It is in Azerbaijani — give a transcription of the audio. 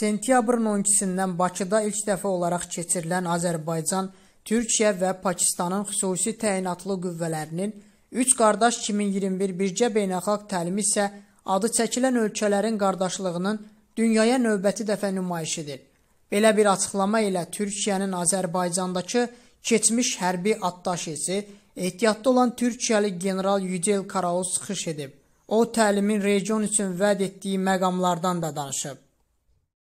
Sentyabrın 12-dən Bakıda ilk dəfə olaraq keçirilən Azərbaycan, Türkiyə və Pakistanın xüsusi təyinatlı qüvvələrinin 3 qardaş 2021 birgə beynəlxalq təlimi isə adı çəkilən ölkələrin qardaşlığının dünyaya növbəti dəfə nümayişidir. Belə bir açıqlama ilə Türkiyənin Azərbaycandakı keçmiş hərbi attaşesi Ehtiyatda olan Türkiyəli general Yücel Karaoz çıxış edib. O təlimin region üçün vəd etdiyi məqamlardan da danışıb.